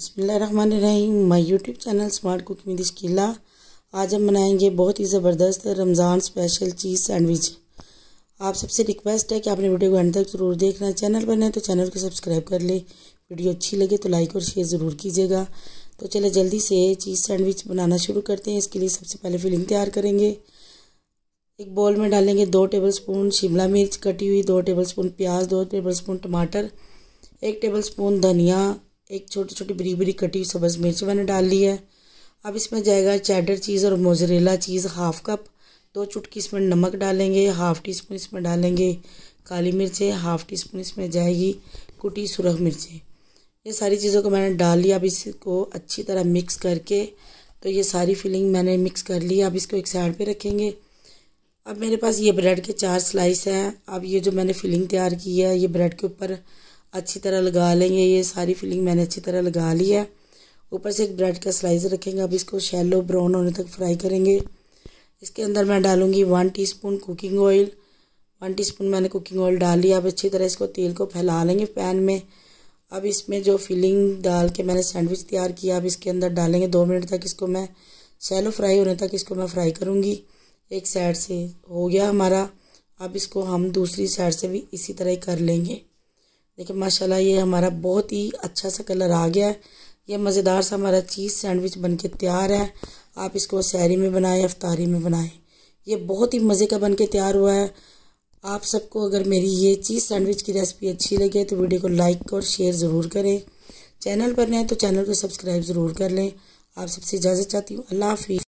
रही my YouTube channel smart cook with किला आज हम बनाएंगे बहुत ही ज़बरदस्त रमज़ान स्पेशल चीज़ सैंडविच आप सबसे रिक्वेस्ट है कि आपने वीडियो को अंत तक ज़रूर देखना चैनल पर नहीं तो चैनल को सब्सक्राइब कर ले वीडियो अच्छी लगे तो लाइक और शेयर ज़रूर कीजिएगा तो चले जल्दी से चीज़ सैंडविच बनाना शुरू करते हैं इसके लिए सबसे पहले फिलिंग तैयार करेंगे एक बॉल में डालेंगे दो टेबल शिमला मिर्च कटी हुई दो टेबल प्याज दो टेबल टमाटर एक स्पून धनिया एक छोटी छोटी बरी बरी कटी हुई सब्ज़ मिर्च मैंने डाल ली है अब इसमें जाएगा चैडर चीज़ और मोजरेला चीज़ हाफ़ कप दो चुटकी इसमें नमक डालेंगे हाफ़ टी स्पून इसमें डालेंगे काली मिर्चें हाफ़ टी स्पून इसमें जाएगी कुटी सुरख मिर्चें ये सारी चीज़ों को मैंने डाल लिया अब इसको अच्छी तरह मिक्स करके तो ये सारी फिलिंग मैंने मिक्स कर ली अब इसको एक साइड पे रखेंगे अब मेरे पास ये ब्रेड के चार स्लाइस हैं अब ये जो मैंने फिलिंग तैयार की है ये ब्रेड के ऊपर अच्छी तरह लगा लेंगे ये सारी फिलिंग मैंने अच्छी तरह लगा ली है ऊपर से एक ब्रेड का स्लाइस रखेंगे अब इसको शैलो ब्राउन होने तक फ्राई करेंगे इसके अंदर मैं डालूँगी one teaspoon cooking oil one teaspoon मैंने कुकिंग ऑयल डाल लिया अब अच्छी तरह इसको तेल को फैला लेंगे पैन में अब इसमें जो फिलिंग डाल के मैंने सैंडविच तैयार किया अब इसके अंदर डालेंगे दो मिनट तक इसको मैं शैलो फ्राई होने तक इसको मैं फ्राई करूँगी एक साइड से हो गया हमारा अब इसको हम दूसरी साइड से भी इसी तरह कर लेंगे देखिए माशाल्लाह ये हमारा बहुत ही अच्छा सा कलर आ गया है ये मज़ेदार सा हमारा चीज़ सैंडविच बन के तैयार है आप इसको शहरी में बनाएं अफ्तारी में बनाएं ये बहुत ही मज़े का बन के तैयार हुआ है आप सबको अगर मेरी ये चीज़ सैंडविच की रेसिपी अच्छी लगे तो वीडियो को लाइक और शेयर ज़रूर करें चैनल पर नए तो चैनल को सब्सक्राइब ज़रूर कर लें आप सबसे इजाज़त चाहती हूँ अल्लाह हाफि